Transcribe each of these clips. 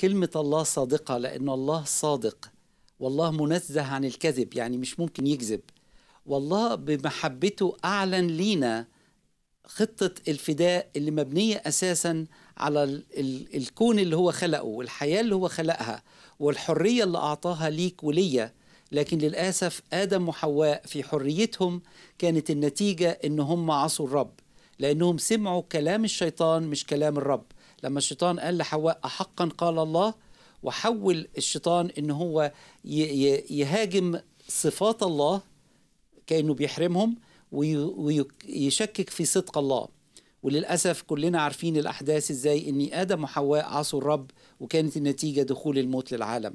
كلمة الله صادقة لأن الله صادق والله منزه عن الكذب يعني مش ممكن يكذب والله بمحبته أعلن لينا خطة الفداء اللي مبنية أساسا على ال الكون اللي هو خلقه والحياة اللي هو خلقها والحرية اللي أعطاها ليك وليا لكن للأسف آدم وحواء في حريتهم كانت النتيجة إن هم عصوا الرب لأنهم سمعوا كلام الشيطان مش كلام الرب لما الشيطان قال لحواء أحقا قال الله وحول الشيطان إن هو يهاجم صفات الله كأنه بيحرمهم ويشكك في صدق الله وللأسف كلنا عارفين الأحداث إزاي إن آدم وحواء عصوا الرب وكانت النتيجة دخول الموت للعالم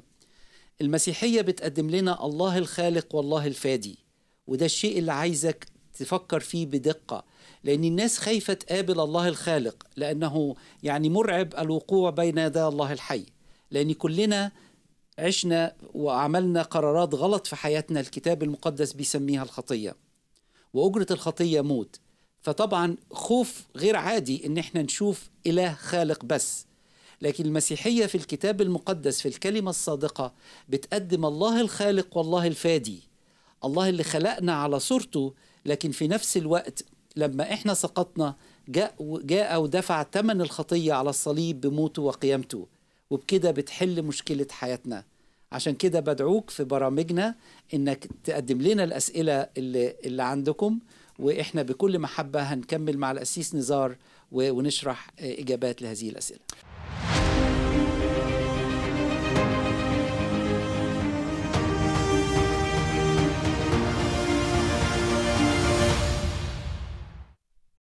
المسيحية بتقدم لنا الله الخالق والله الفادي وده الشيء اللي عايزك تفكر فيه بدقة لأن الناس خايفة تقابل الله الخالق لأنه يعني مرعب الوقوع بين يدي الله الحي لأن كلنا عشنا وعملنا قرارات غلط في حياتنا الكتاب المقدس بيسميها الخطية وأجرة الخطية موت فطبعا خوف غير عادي ان احنا نشوف اله خالق بس لكن المسيحية في الكتاب المقدس في الكلمة الصادقة بتقدم الله الخالق والله الفادي الله اللي خلقنا على صورته لكن في نفس الوقت لما احنا سقطنا جاء جاء ودفع ثمن الخطيه على الصليب بموته وقيامته وبكده بتحل مشكله حياتنا عشان كده بدعوك في برامجنا انك تقدم لنا الاسئله اللي اللي عندكم واحنا بكل محبه هنكمل مع الاسيس نزار ونشرح اجابات لهذه الاسئله